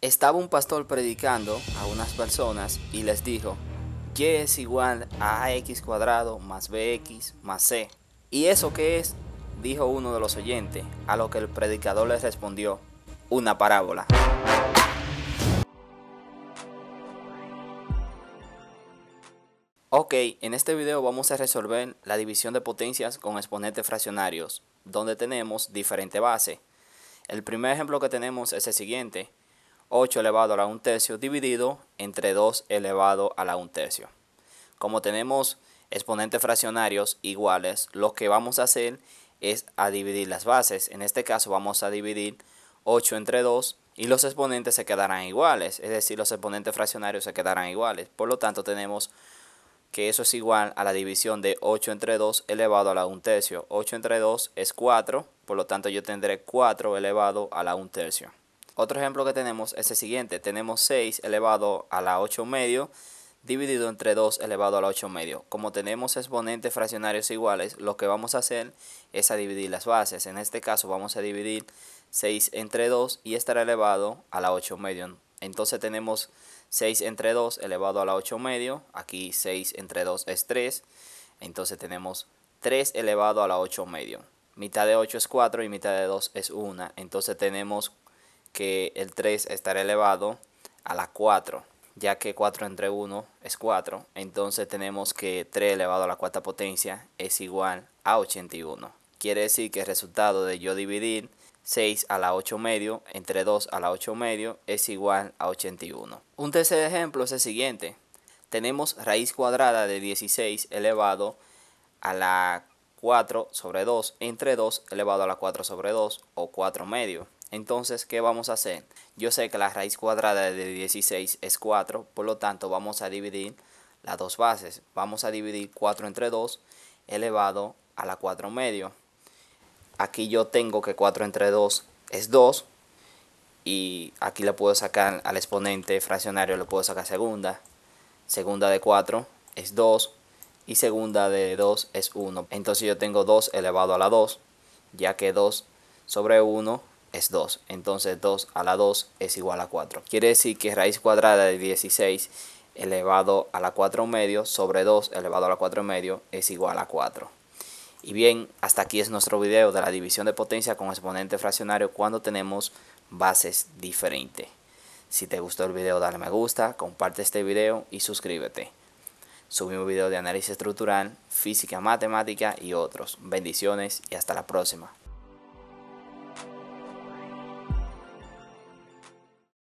Estaba un pastor predicando a unas personas y les dijo, Y es igual a ax cuadrado más bx más c. ¿Y eso qué es? dijo uno de los oyentes, a lo que el predicador les respondió, una parábola. Ok, en este video vamos a resolver la división de potencias con exponentes fraccionarios, donde tenemos diferente base. El primer ejemplo que tenemos es el siguiente, 8 elevado a la 1 tercio dividido entre 2 elevado a la 1 tercio. Como tenemos exponentes fraccionarios iguales, lo que vamos a hacer es a dividir las bases. En este caso vamos a dividir 8 entre 2 y los exponentes se quedarán iguales, es decir, los exponentes fraccionarios se quedarán iguales. Por lo tanto, tenemos que eso es igual a la división de 8 entre 2 elevado a la 1 tercio. 8 entre 2 es 4, por lo tanto yo tendré 4 elevado a la 1 tercio. Otro ejemplo que tenemos es el siguiente. Tenemos 6 elevado a la 8 medio dividido entre 2 elevado a la 8 medio. Como tenemos exponentes fraccionarios iguales, lo que vamos a hacer es a dividir las bases. En este caso vamos a dividir 6 entre 2 y estará elevado a la 8 medio. Entonces tenemos 6 entre 2 elevado a la 8 medio. Aquí 6 entre 2 es 3. Entonces tenemos 3 elevado a la 8 medio. Mitad de 8 es 4 y mitad de 2 es 1. Entonces tenemos que el 3 estará elevado a la 4, ya que 4 entre 1 es 4, entonces tenemos que 3 elevado a la cuarta potencia es igual a 81. Quiere decir que el resultado de yo dividir 6 a la 8 medio entre 2 a la 8 medio es igual a 81. Un tercer ejemplo es el siguiente. Tenemos raíz cuadrada de 16 elevado a la 4 sobre 2 entre 2 elevado a la 4 sobre 2 o 4 medio. Entonces, ¿qué vamos a hacer? Yo sé que la raíz cuadrada de 16 es 4, por lo tanto vamos a dividir las dos bases. Vamos a dividir 4 entre 2 elevado a la 4 medio. Aquí yo tengo que 4 entre 2 es 2 y aquí le puedo sacar al exponente fraccionario, le puedo sacar segunda. Segunda de 4 es 2 y segunda de 2 es 1. Entonces yo tengo 2 elevado a la 2, ya que 2 sobre 1 es 2. Entonces 2 a la 2 es igual a 4. Quiere decir que raíz cuadrada de 16 elevado a la 4 medio sobre 2 elevado a la 4 medio es igual a 4. Y bien, hasta aquí es nuestro video de la división de potencia con exponente fraccionario cuando tenemos bases diferentes. Si te gustó el video dale me gusta, comparte este video y suscríbete. Subimos videos de análisis estructural, física, matemática y otros. Bendiciones y hasta la próxima.